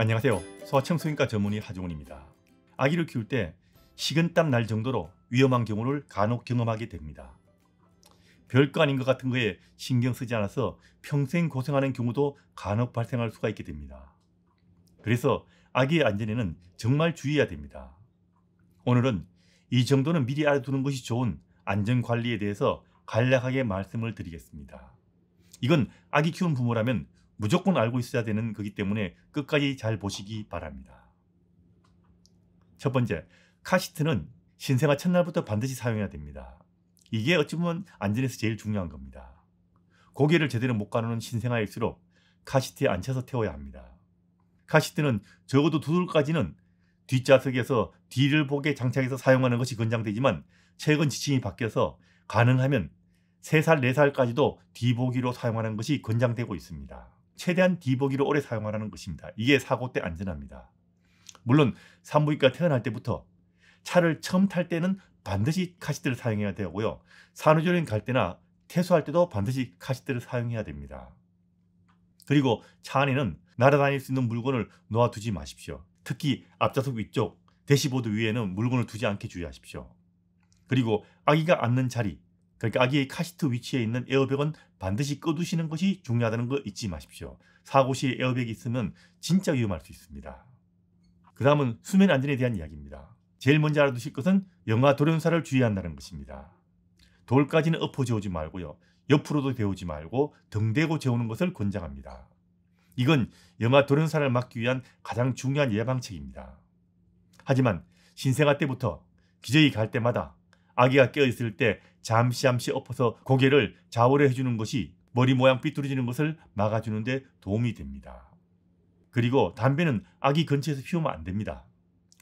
안녕하세요. 소아청소년과 전문의 하중원입니다 아기를 키울 때 식은땀 날 정도로 위험한 경우를 간혹 경험하게 됩니다. 별거 아닌 것 같은 거에 신경 쓰지 않아서 평생 고생하는 경우도 간혹 발생할 수가 있게 됩니다. 그래서 아기의 안전에는 정말 주의해야 됩니다. 오늘은 이 정도는 미리 알아두는 것이 좋은 안전관리에 대해서 간략하게 말씀을 드리겠습니다. 이건 아기 키운 부모라면 무조건 알고 있어야 되는 거기 때문에 끝까지 잘 보시기 바랍니다. 첫 번째, 카시트는 신생아 첫날부터 반드시 사용해야 됩니다. 이게 어찌 보면 안전에서 제일 중요한 겁니다. 고개를 제대로 못 가누는 신생아일수록 카시트에 앉혀서 태워야 합니다. 카시트는 적어도 두 돌까지는 뒷좌석에서 뒤를 보게 장착해서 사용하는 것이 권장되지만 최근 지침이 바뀌어서 가능하면 3살, 4살까지도 뒤보기로 사용하는 것이 권장되고 있습니다. 최대한 디버기를 오래 사용하라는 것입니다. 이게 사고 때 안전합니다. 물론 산부인과 퇴원할 때부터 차를 처음 탈 때는 반드시 카시트를 사용해야 되고요. 산후조리원 갈 때나 퇴소할 때도 반드시 카시트를 사용해야 됩니다. 그리고 차 안에는 날아다닐 수 있는 물건을 놓아두지 마십시오. 특히 앞좌석 위쪽 대시보드 위에는 물건을 두지 않게 주의하십시오. 그리고 아기가 앉는 자리, 그러니까 아기의 카시트 위치에 있는 에어백은 반드시 꺼두시는 것이 중요하다는 거 잊지 마십시오. 사고 시 에어백이 있으면 진짜 위험할 수 있습니다. 그 다음은 수면 안전에 대한 이야기입니다. 제일 먼저 알아두실 것은 영하 돌연사를 주의한다는 것입니다. 돌까지는 엎어 재우지 말고요. 옆으로도 배우지 말고 등대고 재우는 것을 권장합니다. 이건 영하 돌연사를 막기 위한 가장 중요한 예방책입니다. 하지만 신생아 때부터 기저귀 갈 때마다 아기가 깨어 있을 때 잠시 잠시 엎어서 고개를 좌우로 해주는 것이 머리 모양 삐뚤어지는 것을 막아주는 데 도움이 됩니다. 그리고 담배는 아기 근처에서 피우면 안 됩니다.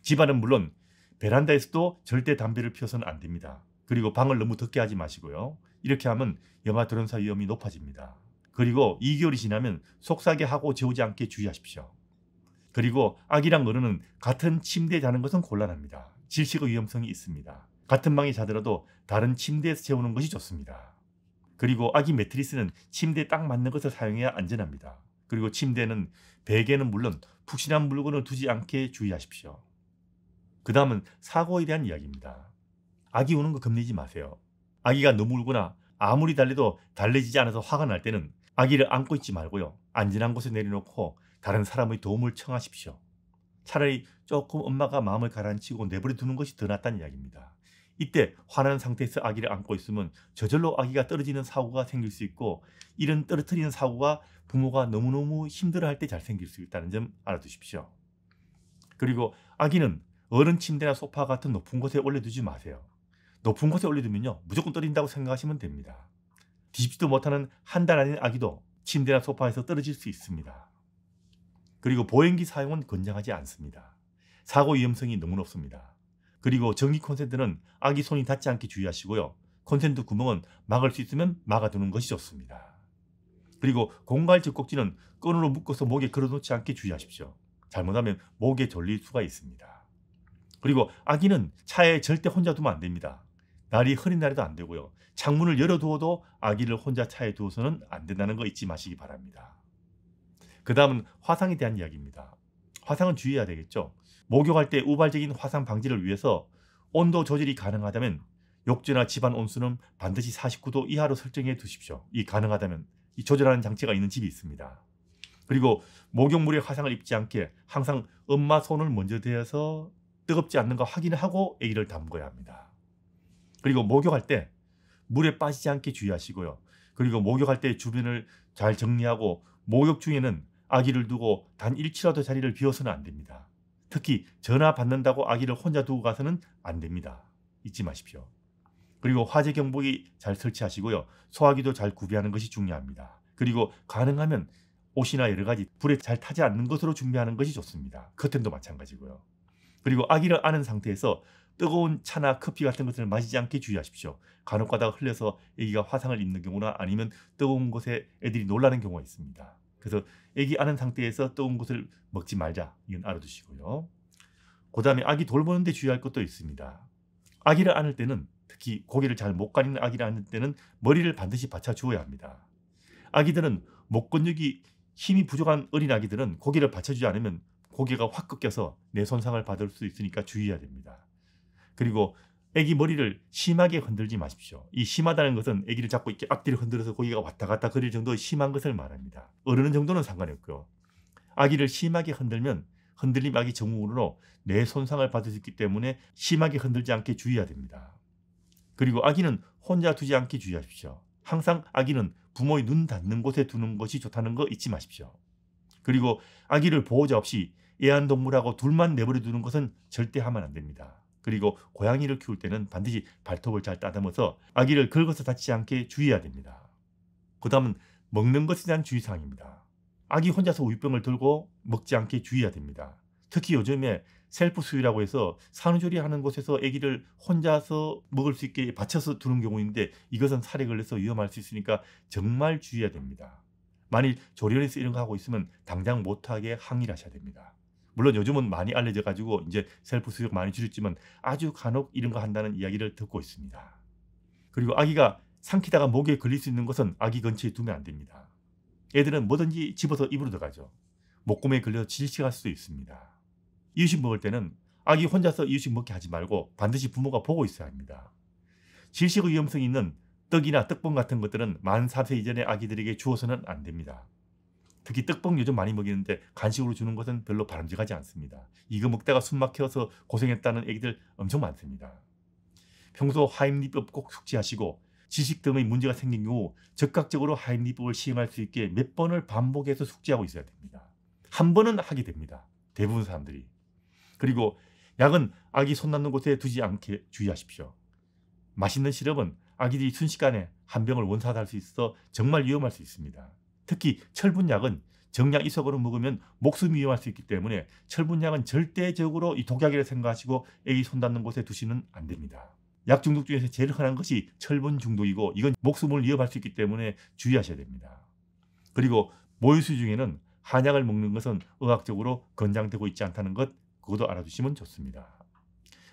집안은 물론 베란다에서도 절대 담배를 피워서는 안 됩니다. 그리고 방을 너무 덥게 하지 마시고요. 이렇게 하면 염화 돌연사 위험이 높아집니다. 그리고 2개월이 지나면 속삭이 하고 재우지 않게 주의하십시오. 그리고 아기랑 어른은 같은 침대에 자는 것은 곤란합니다. 질식의 위험성이 있습니다. 같은 방에 자더라도 다른 침대에서 재우는 것이 좋습니다. 그리고 아기 매트리스는 침대에 딱 맞는 것을 사용해야 안전합니다. 그리고 침대는 베개는 물론 푹신한 물건을 두지 않게 주의하십시오. 그 다음은 사고에 대한 이야기입니다. 아기 우는 거 겁내지 마세요. 아기가 너무 울거나 아무리 달래도 달래지지 않아서 화가 날 때는 아기를 안고 있지 말고요. 안전한 곳에 내려놓고 다른 사람의 도움을 청하십시오. 차라리 조금 엄마가 마음을 가라앉히고 내버려 두는 것이 더 낫다는 이야기입니다. 이때 화난 상태에서 아기를 안고 있으면 저절로 아기가 떨어지는 사고가 생길 수 있고 이런 떨어뜨리는 사고가 부모가 너무너무 힘들어할 때 잘 생길 수 있다는 점 알아두십시오. 그리고 아기는 어른 침대나 소파 같은 높은 곳에 올려두지 마세요. 높은 곳에 올려두면요 무조건 떨어진다고 생각하시면 됩니다. 뒤집지도 못하는 한달 아닌 아기도 침대나 소파에서 떨어질 수 있습니다. 그리고 보행기 사용은 권장하지 않습니다. 사고 위험성이 너무 높습니다. 그리고 전기 콘센트는 아기 손이 닿지 않게 주의하시고요. 콘센트 구멍은 막을 수 있으면 막아두는 것이 좋습니다. 그리고 공갈집 꼭지는 끈으로 묶어서 목에 걸어놓지 않게 주의하십시오. 잘못하면 목에 졸릴 수가 있습니다. 그리고 아기는 차에 절대 혼자 두면 안 됩니다. 날이 흐린 날에도 안 되고요. 창문을 열어두어도 아기를 혼자 차에 두어서는 안 된다는 거 잊지 마시기 바랍니다. 그 다음은 화상에 대한 이야기입니다. 화상은 주의해야 되겠죠. 목욕할 때 우발적인 화상 방지를 위해서 온도 조절이 가능하다면 욕조나 집안 온수는 반드시 49도 이하로 설정해 두십시오. 이 가능하다면 이 조절하는 장치가 있는 집이 있습니다. 그리고 목욕물에 화상을 입지 않게 항상 엄마 손을 먼저 대어서 뜨겁지 않는가 확인 하고 아기를 담궈야 합니다. 그리고 목욕할 때 물에 빠지지 않게 주의하시고요. 그리고 목욕할 때 주변을 잘 정리하고 목욕 중에는 아기를 두고 단 일치라도 자리를 비워서는 안 됩니다. 특히 전화 받는다고 아기를 혼자 두고 가서는 안 됩니다. 잊지 마십시오. 그리고 화재 경보기 잘 설치하시고요. 소화기도 잘 구비하는 것이 중요합니다. 그리고 가능하면 옷이나 여러 가지 불에 잘 타지 않는 것으로 준비하는 것이 좋습니다. 커튼도 마찬가지고요. 그리고 아기를 안은 상태에서 뜨거운 차나 커피 같은 것을 마시지 않게 주의하십시오. 간혹 가다가 흘려서 아기가 화상을 입는 경우나 아니면 뜨거운 곳에 애들이 놀라는 경우가 있습니다. 그래서 아기 아는 상태에서 뜨거운 것을 먹지 말자. 이건 알아두시고요. 그 다음에 아기 돌보는데 주의할 것도 있습니다. 아기를 안을 때는 특히 고개를 잘 못 가리는 아기를 안을 때는 머리를 반드시 받쳐주어야 합니다. 아기들은 목 근육이 힘이 부족한 어린 아기들은 고개를 받쳐주지 않으면 고개가 확 꺾여서 뇌 손상을 받을 수 있으니까 주의해야 됩니다. 그리고 아기 머리를 심하게 흔들지 마십시오. 이 심하다는 것은 아기를 잡고 이렇게 앞뒤를 흔들어서 고기가 왔다 갔다 그릴 정도의 심한 것을 말합니다. 어른는 정도는 상관이 없고요. 아기를 심하게 흔들면 흔들림 아기 정후군으로뇌 손상을 받을 수 있기 때문에 심하게 흔들지 않게 주의해야 됩니다. 그리고 아기는 혼자 두지 않게 주의하십시오. 항상 아기는 부모의 눈 닿는 곳에 두는 것이 좋다는 거 잊지 마십시오. 그리고 아기를 보호자 없이 애완동물하고 둘만 내버려 두는 것은 절대 하면 안 됩니다. 그리고 고양이를 키울 때는 반드시 발톱을 잘 따듬어서 아기를 긁어서 다치지 않게 주의해야 됩니다. 그 다음은 먹는 것에 대한 주의사항입니다. 아기 혼자서 우유병을 들고 먹지 않게 주의해야 됩니다. 특히 요즘에 셀프 수유라고 해서 산후조리 하는 곳에서 아기를 혼자서 먹을 수 있게 받쳐서 두는 경우인데 이것은 살에 걸려서 위험할 수 있으니까 정말 주의해야 됩니다. 만일 조리원에서 이런 거 하고 있으면 당장 못하게 항의를 하셔야 됩니다. 물론 요즘은 많이 알려져 가지고 이제 셀프 수역 많이 줄였지만 아주 간혹 이런 거 한다는 이야기를 듣고 있습니다. 그리고 아기가 삼키다가 목에 걸릴 수 있는 것은 아기 근처에 두면 안 됩니다. 애들은 뭐든지 집어서 입으로 들어가죠. 목구멍에 걸려 서 질식할 수도 있습니다. 이유식 먹을 때는 아기 혼자서 이유식 먹게 하지 말고 반드시 부모가 보고 있어야 합니다. 질식의 위험성이 있는 떡이나 떡봉 같은 것들은 만 4세 이전의 아기들에게 주어서는 안 됩니다. 특히 떡볶이 요즘 많이 먹이는데 간식으로 주는 것은 별로 바람직하지 않습니다. 이거 먹다가 숨 막혀서 고생했다는 애기들 엄청 많습니다. 평소 하임리법 꼭 숙지하시고 지식 등의 문제가 생긴 경우 적극적으로 하임리법을 시행할 수 있게 몇 번을 반복해서 숙지하고 있어야 됩니다. 한 번은 하게 됩니다. 대부분 사람들이. 그리고 약은 아기 손 닿는 곳에 두지 않게 주의하십시오. 맛있는 시럽은 아기들이 순식간에 한 병을 원사할 수 있어 정말 위험할 수 있습니다. 특히 철분약은 정약 이석으로 먹으면 목숨이 위험할 수 있기 때문에 철분약은 절대적으로 이 독약이라 생각하시고 애기 손 닿는 곳에 두시면 안 됩니다. 약 중독 중에서 제일 흔한 것이 철분 중독이고 이건 목숨을 위협할 수 있기 때문에 주의하셔야 됩니다. 그리고 모유수 중에는 한약을 먹는 것은 의학적으로 권장되고 있지 않다는 것 그것도 알아두시면 좋습니다.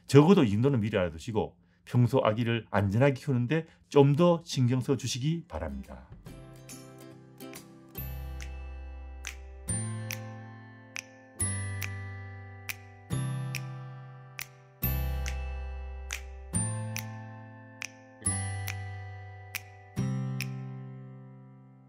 적어도 인도는 미리 알아두시고 평소 아기를 안전하게 키우는데 좀 더 신경 써 주시기 바랍니다.